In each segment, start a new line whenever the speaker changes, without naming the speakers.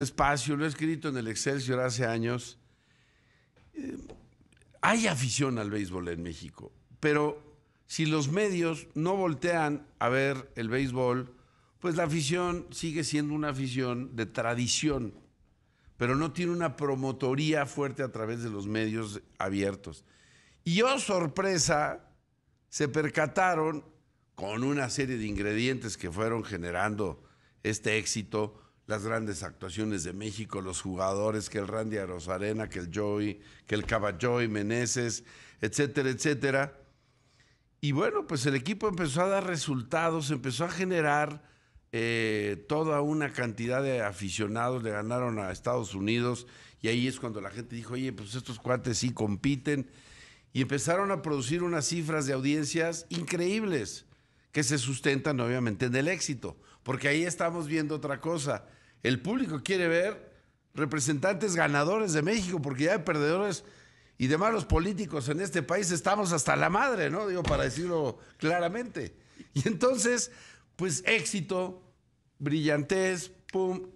espacio, lo he escrito en el Excelsior hace años. Eh, hay afición al béisbol en México, pero si los medios no voltean a ver el béisbol, pues la afición sigue siendo una afición de tradición, pero no tiene una promotoría fuerte a través de los medios abiertos. Y oh sorpresa, se percataron con una serie de ingredientes que fueron generando este éxito las grandes actuaciones de México, los jugadores, que el Randy Arozarena, que el Joey, que el Caballoy, Meneses, etcétera, etcétera. Y bueno, pues el equipo empezó a dar resultados, empezó a generar eh, toda una cantidad de aficionados, le ganaron a Estados Unidos y ahí es cuando la gente dijo, oye, pues estos cuates sí compiten y empezaron a producir unas cifras de audiencias increíbles que se sustentan obviamente en el éxito, porque ahí estamos viendo otra cosa. El público quiere ver representantes ganadores de México, porque ya hay perdedores y demás los políticos en este país estamos hasta la madre, ¿no? Digo, para decirlo claramente. Y entonces, pues éxito, brillantez, pum,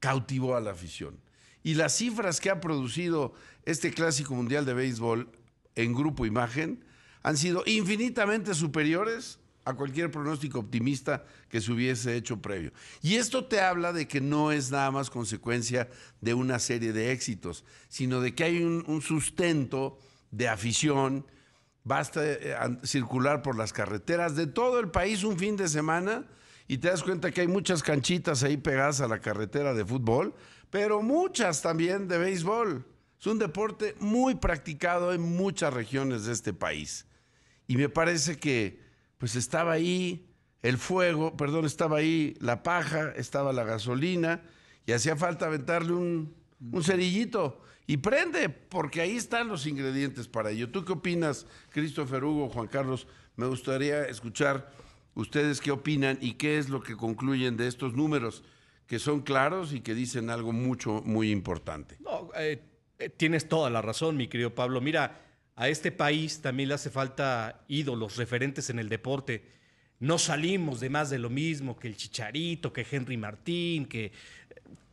cautivó a la afición. Y las cifras que ha producido este Clásico Mundial de Béisbol en Grupo Imagen han sido infinitamente superiores a cualquier pronóstico optimista que se hubiese hecho previo. Y esto te habla de que no es nada más consecuencia de una serie de éxitos, sino de que hay un, sustento de afición. Basta eh, circular por las carreteras de todo el país un fin de semana y te das cuenta que hay muchas canchitas ahí pegadas a la carretera de fútbol, pero muchas también de béisbol. Es un deporte muy practicado en muchas regiones de este país. Y me parece que pues estaba ahí el fuego, perdón, estaba ahí la paja, estaba la gasolina y hacía falta aventarle un, cerillito. Y prende, porque ahí están los ingredientes para ello. ¿Tú qué opinas, Christopher Hugo, Juan Carlos? Me gustaría escuchar ustedes qué opinan y qué es lo que concluyen de estos números, que son claros y que dicen algo mucho, muy importante.
No, eh, eh, tienes toda la razón, mi querido Pablo. Mira, a este país también le hace falta ídolos, referentes en el deporte. No salimos de más de lo mismo que el Chicharito, que Henry Martín, que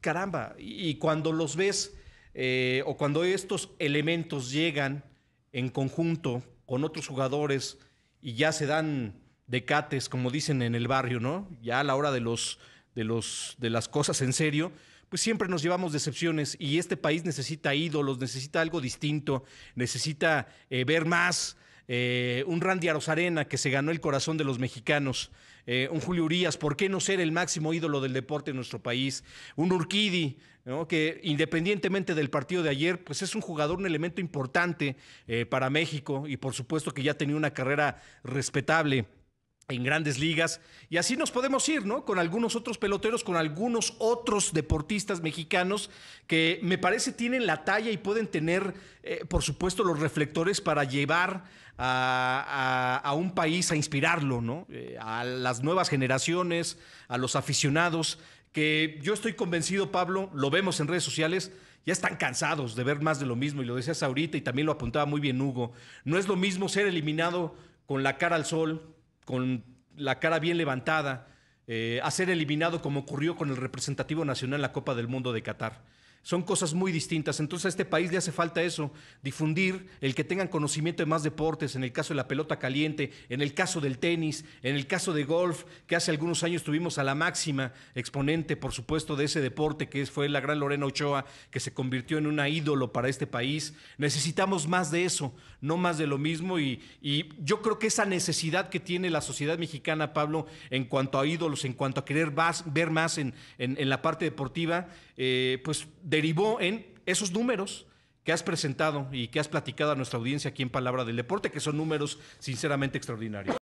caramba. Y cuando los ves eh, o cuando estos elementos llegan en conjunto con otros jugadores y ya se dan decates, como dicen en el barrio, ¿no? Ya a la hora de los los de las cosas en serio, pues siempre nos llevamos decepciones y este país necesita ídolos, necesita algo distinto, necesita eh, ver más. Eh, un Randy arena que se ganó el corazón de los mexicanos, eh, un Julio Urias, ¿por qué no ser el máximo ídolo del deporte en nuestro país? Un Urquidi, que independientemente del partido de ayer, pues es un jugador, un elemento importante para México y por supuesto que ya tenía una carrera respetable en grandes ligas. Y así nos podemos ir, ¿no? Con algunos otros peloteros, con algunos otros deportistas mexicanos que me parece tienen la talla y pueden tener, eh, por supuesto, los reflectores para llevar a, un país a inspirarlo, ¿no? Eh, a las nuevas generaciones, a los aficionados, que yo estoy convencido, Pablo, lo vemos en redes sociales, ya están cansados de ver más de lo mismo. Y lo decías ahorita y también lo apuntaba muy bien Hugo. No es lo mismo ser eliminado con la cara al sol con la cara bien levantada, eh, a ser eliminado como ocurrió con el representativo nacional en la Copa del Mundo de Qatar. Son cosas muy distintas. Entonces a este país le hace falta eso, difundir el que tengan conocimiento de más deportes, en el caso de la pelota caliente, en el caso del tenis, en el caso de golf, que hace algunos años tuvimos a la máxima exponente, por supuesto, de ese deporte, que fue la gran Lorena Ochoa, que se convirtió en una ídolo para este país. Necesitamos más de eso, no más de lo mismo. Y, yo creo que esa necesidad que tiene la sociedad mexicana, Pablo, en cuanto a ídolos, en cuanto a querer ver más en, la parte deportiva, eh, pues derivó en esos números que has presentado y que has platicado a nuestra audiencia aquí en Palabra del Deporte, que son números sinceramente extraordinarios.